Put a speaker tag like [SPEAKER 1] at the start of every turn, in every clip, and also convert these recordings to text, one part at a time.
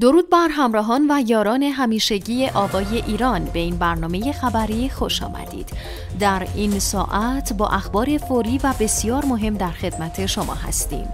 [SPEAKER 1] درود بر همراهان و یاران همیشگی آوای ایران به این برنامه خبری خوش آمدید. در این ساعت با اخبار فوری و بسیار مهم در خدمت شما هستیم.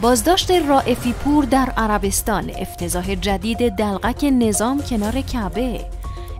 [SPEAKER 1] بازداشت رائفی پور در عربستان افتضاح جدید دلغک نظام کنار کعبه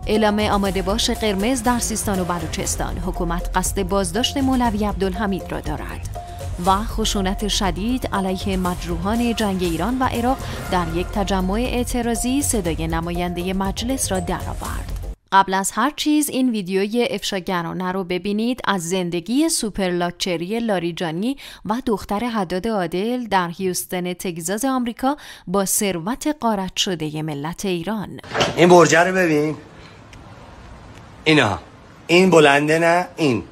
[SPEAKER 1] اعلام آماده باش قرمز در سیستان و بلوچستان حکومت قصد بازداشت مولوی عبدالحمید را دارد و خشونت شدید علیه مجروحان جنگ ایران و عراق در یک تجمع اعتراضی صدای نماینده مجلس را درآورد. قبل از هر چیز این ویدیوی افشاگرانه رو ببینید از زندگی سوپر لاکچری لاریجانی و دختر حداد عادل در هیوستن تگزاس آمریکا با ثروت قارت شده ملت ایران
[SPEAKER 2] این برجه رو ببین اینا این بلنده نه این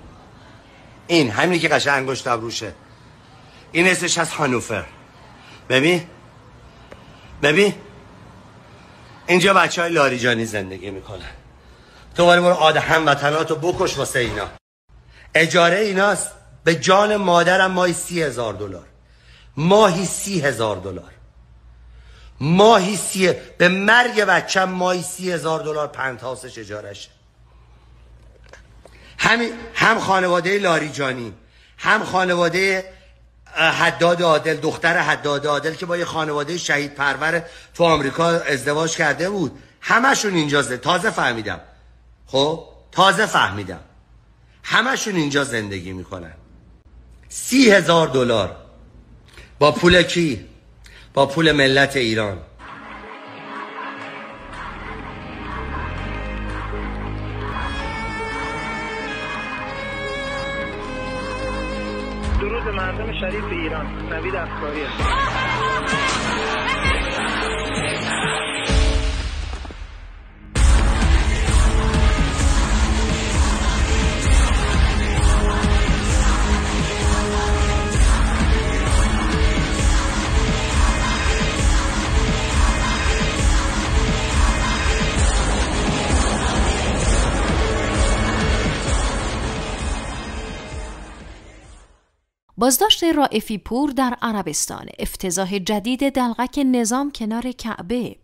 [SPEAKER 2] این همینی که قشنگ انگشت این اسمش از هانوفر ببین ببین اینجا بچه های لاریجانی زندگی میکنن باری برو آده هموطناتو بکش واسه اینا اجاره ایناست به جان مادرم ماهی سی هزار دلار ماهی سی هزار دلار ماهی سی به مرگ بچم ماهی سی هزار دلار پنت اجارش. همین هم خانواده لاریجانی هم خانواده حداد عادل دختر حداد عادل که با یه خانواده شهید پرور تو آمریکا ازدواج کرده بود همشون اینجا تازه فهمیدم خب تازه فهمیدم همشون اینجا زندگی میکنن سی هزار دلار با پول کی با پول ملت ایران شریف ایران نوید افکاری
[SPEAKER 1] بازداشت رائفی پور در عربستان افتضاح جدید دلغک نظام کنار کعبه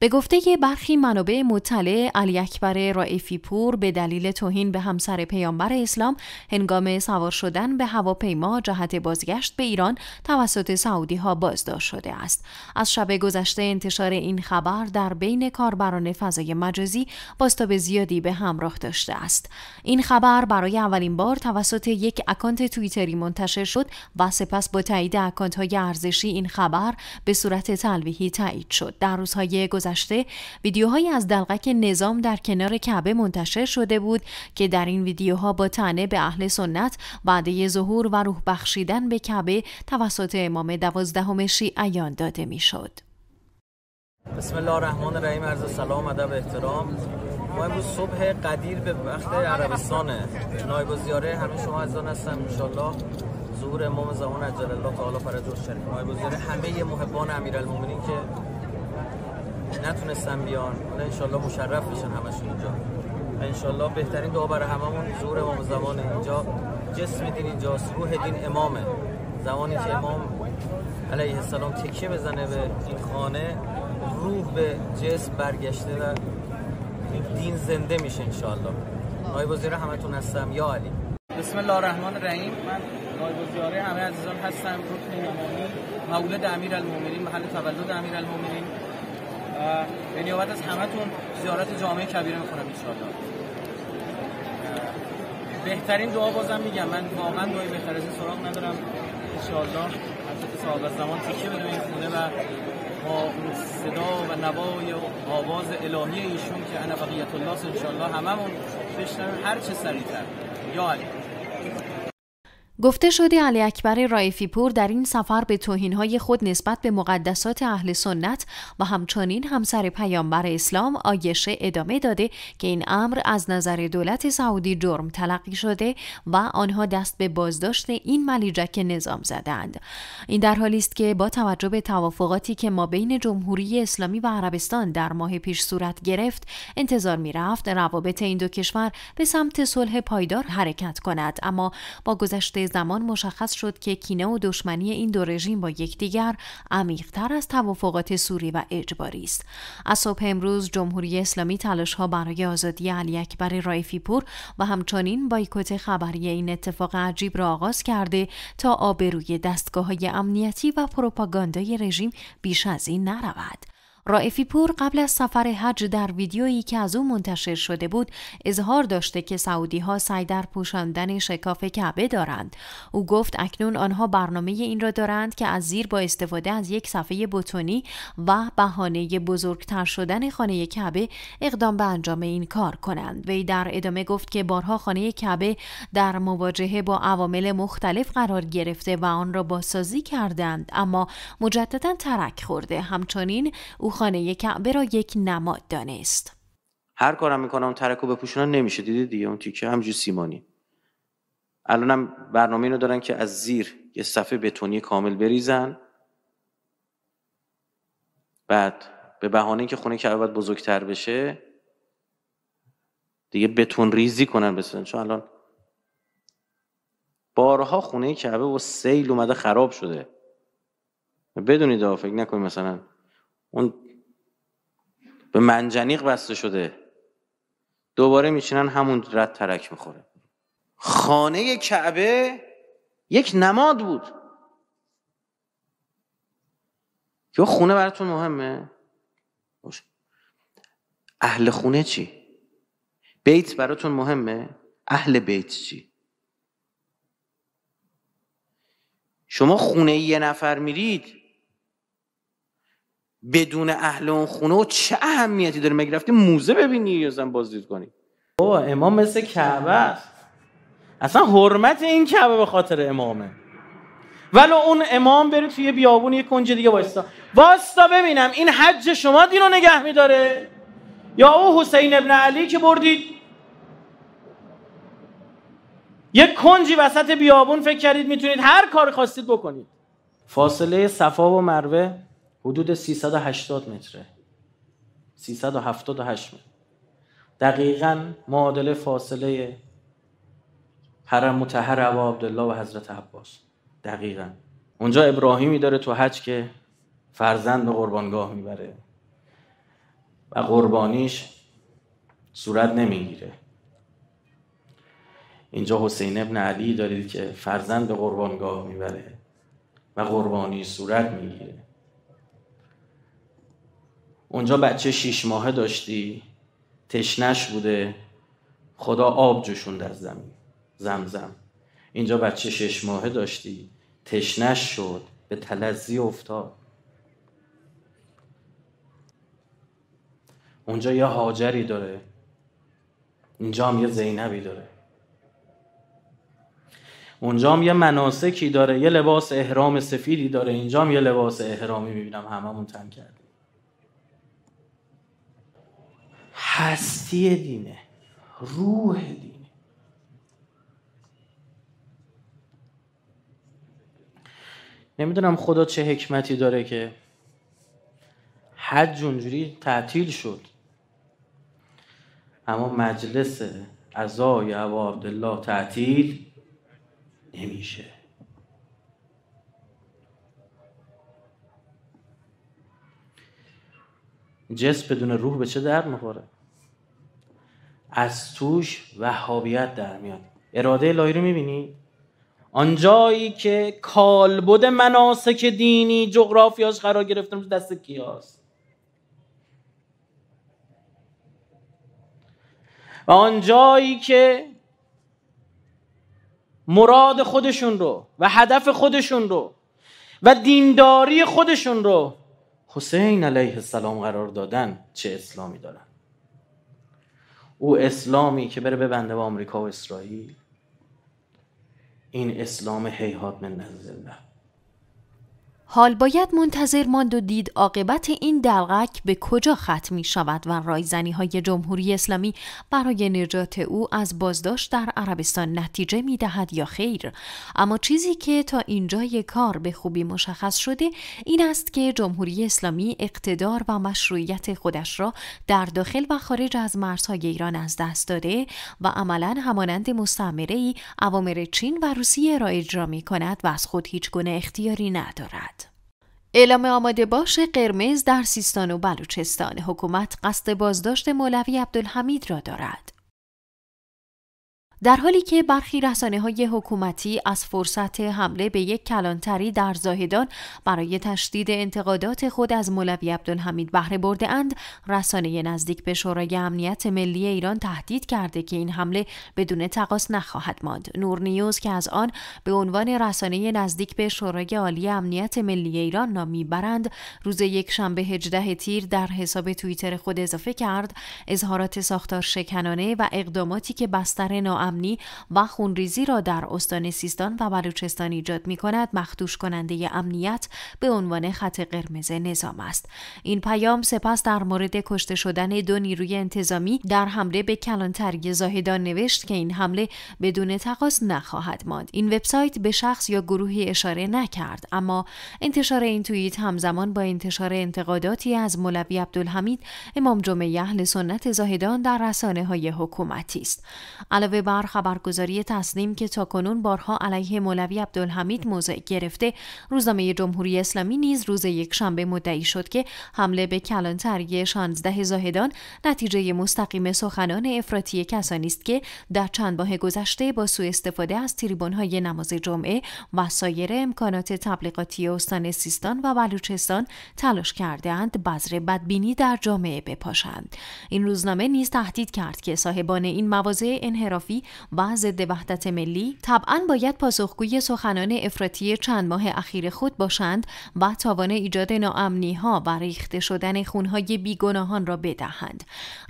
[SPEAKER 1] به گفته برخی منابع مطلع علی اکبر رائفی پور به دلیل توهین به همسر پیامبر اسلام هنگام سوار شدن به هواپیما جهت بازگشت به ایران توسط سعودی ها بازداشت شده است از شب گذشته انتشار این خبر در بین کاربران فضای مجازی به زیادی به همراه داشته است این خبر برای اولین بار توسط یک اکانت توییتری منتشر شد و سپس با تایید اکانت های ارزشی این خبر به صورت تلویحی تایید شد در روزهای گذشته ویدیوهایی از دلغک نظام در کنار کعبه منتشر شده بود که در این ویدیوها با تنه به اهل سنت وعده ظهور و روح بخشیدن به کعبه توسط امام دوازدهم شیعیان داده میشد.
[SPEAKER 3] بسم الله الرحمن الرحیم عرض سلام ادب احترام ما امروز صبح قدیر به وقت عربستانه نایب زیاره همه شما از آن هستم الله ظهور امام زمان عجل الله تعالی و شریف نایب زیاره همه محبان امیرالمومنین که نتونستن بیان حالا انشالله مشرف بشن همشون اینجا و انشالله بهترین دعا برای هممون زور امام زمان اینجا جسم دین اینجا، روح دین امامه زمانی که امام علیه السلام تکیه بزنه به این خانه روح به جسم برگشته و دین زنده میشه انشالله آی وزیر همتون هستم یا علی بسم الله الرحمن الرحیم من نایب همه عزیزان هستم رکن امامی مولد امیر المومنین محل تولد امیر المومنین به نیابت از تون زیارت جامعه کبیره میخونم اینشالله بهترین دعا بازم میگم من واقعا دعای بهتر از این سراغ ندارم انشالله حضرت صاحب از زمان تکیه بدون این خونه و با صدا و نوای و آواز الهی ایشون که انا بقیت الله همه هممون بشنویم هر چه سریعتر یا علی
[SPEAKER 1] گفته شده علی اکبر رایفی پور در این سفر به توهینهای خود نسبت به مقدسات اهل سنت و همچنین همسر پیامبر اسلام آیشه ادامه داده که این امر از نظر دولت سعودی جرم تلقی شده و آنها دست به بازداشت این ملیجک نظام زدند این در حالی است که با توجه به توافقاتی که ما بین جمهوری اسلامی و عربستان در ماه پیش صورت گرفت انتظار می رفت روابط این دو کشور به سمت صلح پایدار حرکت کند اما با گذشته زمان مشخص شد که کینه و دشمنی این دو رژیم با یکدیگر عمیقتر از توافقات سوری و اجباری است از صبح امروز جمهوری اسلامی ها برای آزادی علی اکبر رایفی پور و همچنین بایکوت خبری این اتفاق عجیب را آغاز کرده تا آبروی دستگاه های امنیتی و پروپاگاندای رژیم بیش از این نرود رائفی پور قبل از سفر حج در ویدیویی که از او منتشر شده بود اظهار داشته که سعودی ها سعی در پوشاندن شکاف کعبه دارند او گفت اکنون آنها برنامه این را دارند که از زیر با استفاده از یک صفحه بتونی و بهانه بزرگتر شدن خانه کعبه اقدام به انجام این کار کنند وی در ادامه گفت که بارها خانه کعبه در مواجهه با عوامل مختلف قرار گرفته و آن را بازسازی کردند اما مجددا ترک خورده همچنین او خانه کعبه را یک نماد دانست
[SPEAKER 3] هر کارم میکنم ترکو بپوشونن نمیشه دیدی دیگه اون تیکه همجور سیمانی الانم برنامه اینو دارن که از زیر یه صفحه بتونی کامل بریزن بعد به بهانه که خونه کعبه باید بزرگتر بشه دیگه بتون ریزی کنن بسیدن چون الان بارها خونه کعبه و سیل اومده خراب شده بدونید فکر نکنید مثلا اون به منجنیق بسته شده دوباره میشینن همون رد ترک میخوره خانه کعبه یک نماد بود یا خونه براتون مهمه اهل خونه چی بیت براتون مهمه اهل بیت چی شما خونه یه نفر میرید بدون اهل اون خونه و چه اهمیتی داره مگه رفتی موزه ببینی یا زن بازدید کنی اوه امام مثل کعبه است اصلا حرمت این کعبه به خاطر امامه ولو اون امام بره توی بیابون یه کنج دیگه واستا واستا ببینم این حج شما دین رو نگه میداره یا او حسین ابن علی که بردید یه کنجی وسط بیابون فکر کردید میتونید هر کار خواستید بکنید فاصله صفا و مروه حدود 380 متره 378 متر دقیقا معادله فاصله حرم متحر عبا عبدالله و حضرت عباس دقیقا اونجا ابراهیمی داره تو حج که فرزند به قربانگاه میبره
[SPEAKER 1] و قربانیش
[SPEAKER 3] صورت نمیگیره اینجا حسین ابن علی دارید که فرزند به قربانگاه میبره و قربانی صورت میگیره اونجا بچه شیش ماهه داشتی تشنش بوده خدا آب جوشوند از زمین زمزم اینجا بچه شش ماهه داشتی تشنش شد به تلزی افتاد اونجا یه هاجری داره اینجا هم یه زینبی داره اونجا هم یه مناسکی داره یه لباس احرام سفیدی داره اینجا هم یه لباس احرامی میبینم هممون تن کرد هستی دینه روح دینه نمیدونم خدا چه حکمتی داره که حج اونجوری تعطیل شد اما مجلس عزای عبا عبدالله تعطیل نمیشه جس بدون روح به چه درد میخوره از توش وهابیت در میاد اراده الهی رو میبینی آنجایی که کالبد مناسک دینی جغرافیاش قرار گرفته دست کیاست و آنجایی که مراد خودشون رو و هدف خودشون رو و دینداری خودشون رو حسین علیه السلام قرار دادن چه اسلامی دارن او اسلامی که بره ببنده به آمریکا و اسرائیل این اسلام هیهات من نزل
[SPEAKER 1] حال باید منتظر ماند و دید عاقبت این دلغک به کجا ختم می شود و رایزنی های جمهوری اسلامی برای نجات او از بازداشت در عربستان نتیجه می دهد یا خیر اما چیزی که تا یک کار به خوبی مشخص شده این است که جمهوری اسلامی اقتدار و مشروعیت خودش را در داخل و خارج از مرزهای ایران از دست داده و عملا همانند مستعمره ای عوامر چین و روسیه را اجرا می کند و از خود هیچ گونه اختیاری ندارد اعلام آماده باش قرمز در سیستان و بلوچستان حکومت قصد بازداشت مولوی عبدالحمید را دارد. در حالی که برخی رسانه های حکومتی از فرصت حمله به یک کلانتری در زاهدان برای تشدید انتقادات خود از مولوی عبدالحمید بهره برده اند، رسانه نزدیک به شورای امنیت ملی ایران تهدید کرده که این حمله بدون تقاس نخواهد ماند. نور نیوز که از آن به عنوان رسانه نزدیک به شورای عالی امنیت ملی ایران نام میبرند، روز یک شنبه 18 تیر در حساب توییتر خود اضافه کرد اظهارات ساختار شکنانه و اقداماتی که بستر امنی و خونریزی را در استان سیستان و بلوچستان ایجاد می کند مخدوش کننده امنیت به عنوان خط قرمز نظام است این پیام سپس در مورد کشته شدن دو نیروی انتظامی در حمله به کلانتری زاهدان نوشت که این حمله بدون تقاس نخواهد ماند این وبسایت به شخص یا گروهی اشاره نکرد اما انتشار این توییت همزمان با انتشار انتقاداتی از مولوی عبدالحمید امام جمعه اهل سنت زاهدان در رسانه های حکومتی است علاوه بر خبرگزاری تسنیم که تاکنون بارها علیه مولوی عبدالحمید موضع گرفته روزنامه جمهوری اسلامی نیز روز یکشنبه مدعی شد که حمله به کلانتری 16 زاهدان نتیجه مستقیم سخنان افراطی کسانی است که در چند ماه گذشته با سوء استفاده از تریبون‌های نماز جمعه و سایر امکانات تبلیغاتی استان سیستان و بلوچستان تلاش کردهاند بذر بدبینی در جامعه بپاشند این روزنامه نیز تهدید کرد که صاحبان این مواضع انحرافی و ضد وحدت ملی طبعا باید پاسخگوی سخنان افراطی چند ماه اخیر خود باشند و تاوان ایجاد ناامنی ها و ریخته شدن خون بیگناهان را بدهند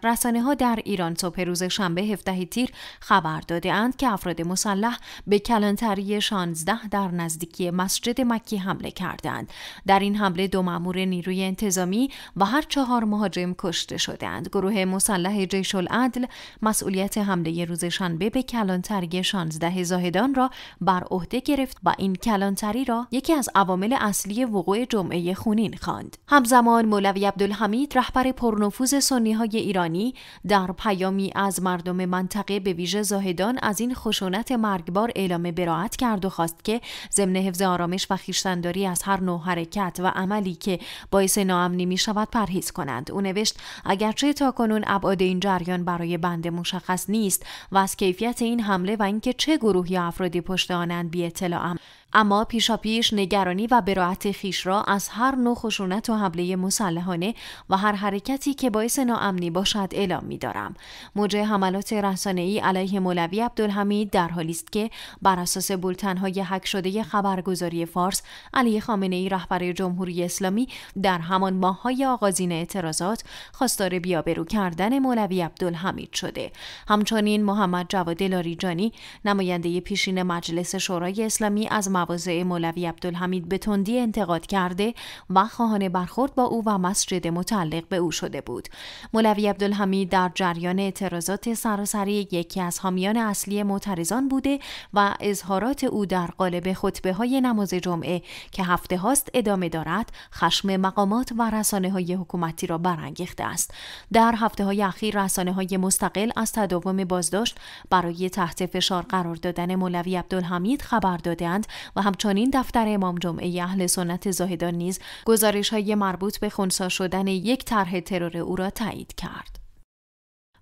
[SPEAKER 1] رسانه ها در ایران صبح روز شنبه 17 تیر خبر داده اند که افراد مسلح به کلانتری 16 در نزدیکی مسجد مکی حمله کردند در این حمله دو مامور نیروی انتظامی و هر چهار مهاجم کشته شدند گروه مسلح جیش العدل مسئولیت حمله روز شنبه به کلانتری 16 زاهدان را بر عهده گرفت و این کلانتری را یکی از عوامل اصلی وقوع جمعه خونین خواند. همزمان مولوی عبدالحمید رهبر پرنفوذ سنی های ایرانی در پیامی از مردم منطقه به ویژه زاهدان از این خشونت مرگبار اعلام براعت کرد و خواست که ضمن حفظ آرامش و خیشتنداری از هر نوع حرکت و عملی که باعث ناامنی می شود پرهیز کنند. او نوشت اگرچه تاکنون ابعاد این جریان برای بنده مشخص نیست و کیفیت این حمله و اینکه چه گروهی افرادی پشت آنند بی اطلاعم اما پیشا پیش نگرانی و براعت خیش را از هر نوع خشونت و حمله مسلحانه و هر حرکتی که باعث ناامنی باشد اعلام می دارم. موجه حملات رسانه‌ای علیه مولوی عبدالحمید در حالی است که بر اساس بلتنهای حک شده خبرگزاری فارس علی خامنه ای رهبر جمهوری اسلامی در همان های آغازین اعتراضات خواستار بیابرو کردن مولوی عبدالحمید شده. همچنین محمد جواد لاریجانی نماینده پیشین مجلس شورای اسلامی از مواضع مولوی عبدالحمید به تندی انتقاد کرده و خواهان برخورد با او و مسجد متعلق به او شده بود مولوی عبدالحمید در جریان اعتراضات سراسری یکی از حامیان اصلی معترضان بوده و اظهارات او در قالب خطبه های نماز جمعه که هفته هاست ادامه دارد خشم مقامات و رسانه های حکومتی را برانگیخته است در هفته های اخیر رسانه های مستقل از تداوم بازداشت برای تحت فشار قرار دادن مولوی عبدالحمید خبر دادند و همچنین دفتر امام جمعه اهل سنت زاهدان نیز گزارش های مربوط به خونسا شدن یک طرح ترور او را تایید کرد.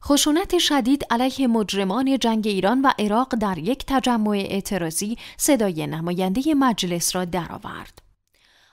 [SPEAKER 1] خشونت شدید علیه مجرمان جنگ ایران و عراق در یک تجمع اعتراضی صدای نماینده مجلس را درآورد.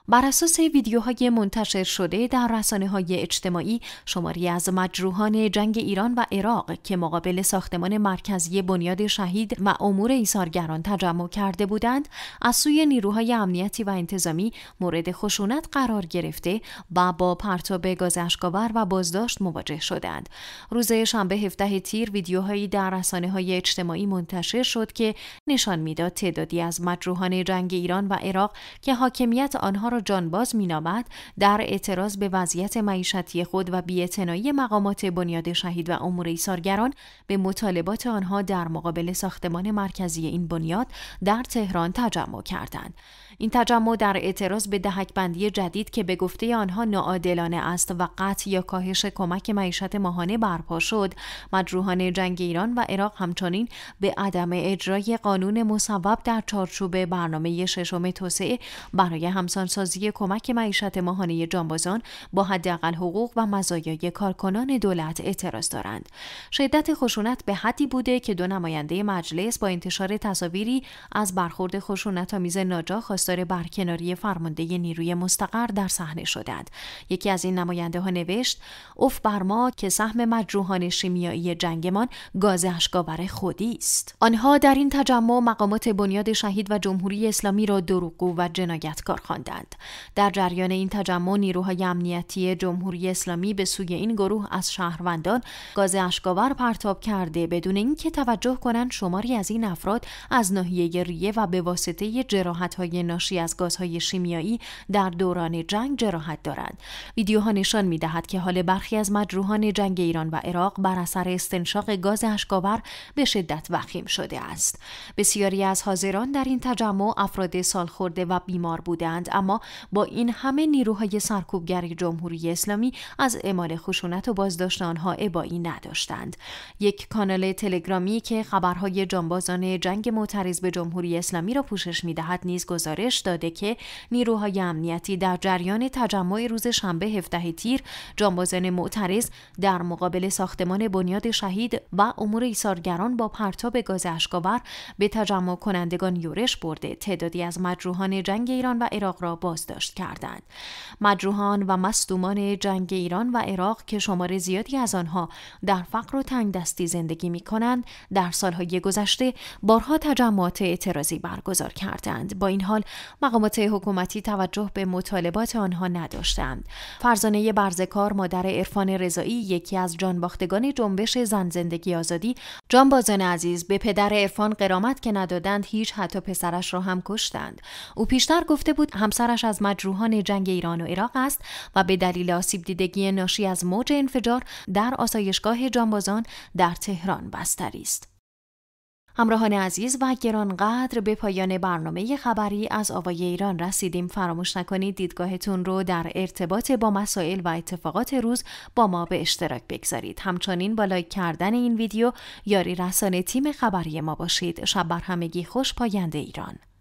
[SPEAKER 1] بر اساس ویدیوهای منتشر شده در رسانه های اجتماعی شماری از مجروحان جنگ ایران و عراق که مقابل ساختمان مرکزی بنیاد شهید و امور ایثارگران تجمع کرده بودند از سوی نیروهای امنیتی و انتظامی مورد خشونت قرار گرفته و با پرتاب گاز و بازداشت مواجه شدند روز شنبه 17 تیر ویدیوهایی در رسانه های اجتماعی منتشر شد که نشان میداد تعدادی از مجروحان جنگ ایران و عراق که حاکمیت آنها را جانباز مینامد در اعتراض به وضعیت معیشتی خود و بیاعتنایی مقامات بنیاد شهید و امور سارگران به مطالبات آنها در مقابل ساختمان مرکزی این بنیاد در تهران تجمع کردند این تجمع در اعتراض به دهکبندی جدید که به گفته آنها ناعادلانه است و قطع یا کاهش کمک معیشت ماهانه برپا شد مجروحان جنگ ایران و عراق همچنین به عدم اجرای قانون مصوب در چارچوب برنامه ششم توسعه برای همسانسازی کمک معیشت ماهانه جانبازان با حداقل حقوق و مزایای کارکنان دولت اعتراض دارند شدت خشونت به حدی بوده که دو نماینده مجلس با انتشار تصاویری از برخورد خشونتآمیز ناجا خواستار برکناری فرمانده نیروی مستقر در صحنه شدند یکی از این نماینده ها نوشت اوف بر ما که سهم مجروحان شیمیایی جنگمان گاز اشکاور خودی است آنها در این تجمع مقامات بنیاد شهید و جمهوری اسلامی را دروغگو و جنایتکار خواندند در جریان این تجمع نیروهای امنیتی جمهوری اسلامی به سوی این گروه از شهروندان گاز اشکاور پرتاب کرده بدون اینکه توجه کنند شماری از این افراد از ناحیه ریه و به واسطه های ناشی از گازهای شیمیایی در دوران جنگ جراحت دارند. ویدیوها نشان میدهد که حال برخی از مجروحان جنگ ایران و عراق بر اثر استنشاق گاز اشکاور به شدت وخیم شده است بسیاری از حاضران در این تجمع افراد سالخورده و بیمار بودند اما با این همه نیروهای سرکوبگر جمهوری اسلامی از اعمال خشونت و بازداشت آنها ابایی نداشتند یک کانال تلگرامی که خبرهای جانبازان جنگ معترض به جمهوری اسلامی را پوشش میدهد نیز گزارش گزارش داده که نیروهای امنیتی در جریان تجمع روز شنبه 17 تیر جانبازان معترض در مقابل ساختمان بنیاد شهید و امور ایثارگران با پرتاب گاز اشکاور به تجمع کنندگان یورش برده تعدادی از مجروحان جنگ ایران و عراق را بازداشت کردند مجروحان و مصدومان جنگ ایران و عراق که شمار زیادی از آنها در فقر و تنگ دستی زندگی می کنند در سالهای گذشته بارها تجمعات اعتراضی برگزار کردند با این حال مقامات حکومتی توجه به مطالبات آنها نداشتند فرزانه برزکار مادر عرفان رضایی یکی از جانباختگان جنبش زن زندگی آزادی جانبازان عزیز به پدر عرفان قرامت که ندادند هیچ حتی پسرش را هم کشتند او پیشتر گفته بود همسرش از مجروحان جنگ ایران و عراق است و به دلیل آسیب دیدگی ناشی از موج انفجار در آسایشگاه جانبازان در تهران بستری است همراهان عزیز و گرانقدر به پایان برنامه خبری از آوای ایران رسیدیم فراموش نکنید دیدگاهتون رو در ارتباط با مسائل و اتفاقات روز با ما به اشتراک بگذارید همچنین با لایک کردن این ویدیو یاری رسانه تیم خبری ما باشید شب بر همگی خوش پاینده ایران